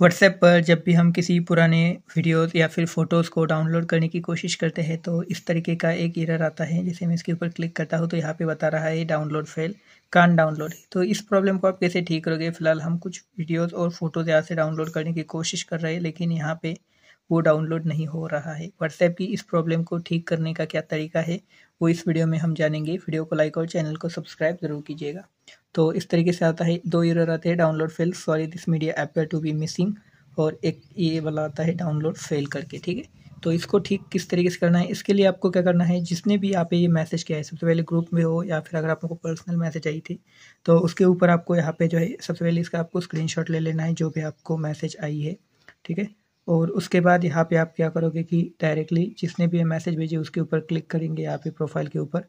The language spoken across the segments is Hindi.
व्हाट्सएप पर जब भी हम किसी पुराने वीडियोस या फिर फ़ोटोज़ को डाउनलोड करने की कोशिश करते हैं तो इस तरीके का एक एरर आता है जैसे मैं इसके ऊपर क्लिक करता हूँ तो यहाँ पे बता रहा है डाउनलोड फेल कान डाउनलोड तो इस प्रॉब्लम को आप कैसे ठीक करोगे फिलहाल हम कुछ वीडियोस और फ़ोटोज़ यहाँ से डाउनलोड करने की कोशिश कर रहे हैं लेकिन यहाँ पर वो डाउनलोड नहीं हो रहा है व्हाट्सएप की इस प्रॉब्लम को ठीक करने का क्या तरीका है वो इस वीडियो में हम जानेंगे वीडियो को लाइक और चैनल को सब्सक्राइब जरूर कीजिएगा तो इस तरीके से आता है दो ईयर आते हैं download fail sorry this media app to be missing और एक ये वाला आता है डाउनलोड फेल करके ठीक है तो इसको ठीक किस तरीके से करना है इसके लिए आपको क्या करना है जिसने भी आप ये मैसेज किया है सबसे पहले ग्रुप में हो या फिर अगर आपको पर्सनल मैसेज आई थी तो उसके ऊपर आपको यहाँ पे जो है सबसे पहले इसका आपको स्क्रीनशॉट ले लेना है जो भी आपको मैसेज आई है ठीक है और उसके बाद यहाँ पे आप क्या करोगे कि डायरेक्टली जिसने भी मैसेज भेजे उसके ऊपर क्लिक करेंगे यहाँ पे प्रोफाइल के ऊपर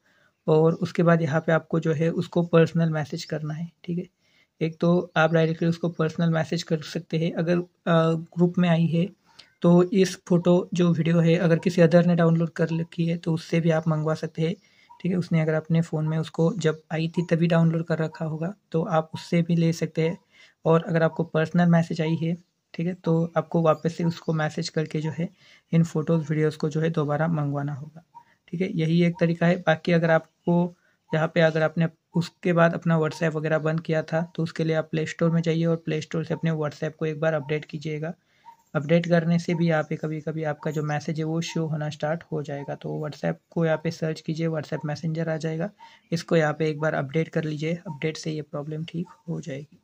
और उसके बाद यहाँ पे आपको जो है उसको पर्सनल मैसेज करना है ठीक है एक तो आप डायरेक्टली उसको पर्सनल मैसेज कर सकते हैं अगर ग्रुप में आई है तो इस फोटो जो वीडियो है अगर किसी अदर ने डाउनलोड कर रखी है तो उससे भी आप मंगवा सकते हैं ठीक है उसने अगर अपने फ़ोन में उसको जब आई थी तभी डाउनलोड कर रखा होगा तो आप उससे भी ले सकते हैं और अगर आपको पर्सनल मैसेज आई है ठीक है तो आपको वापस से उसको मैसेज करके जो है इन फ़ोटोज़ वीडियोस को जो है दोबारा मंगवाना होगा ठीक है यही एक तरीका है बाकी अगर आपको यहाँ पे अगर आपने उसके बाद अपना व्हाट्सएप वगैरह बंद किया था तो उसके लिए आप प्ले स्टोर में जाइए और प्ले स्टोर से अपने व्हाट्सएप को एक बार अपडेट कीजिएगा अपडेट करने से भी यहाँ पे कभी कभी आपका जो मैसेज है वो शो होना स्टार्ट हो जाएगा तो व्हाट्सएप को यहाँ पे सर्च कीजिए व्हाट्सएप मैसेंजर आ जाएगा इसको यहाँ पे एक बार अपडेट कर लीजिए अपडेट से ये प्रॉब्लम ठीक हो जाएगी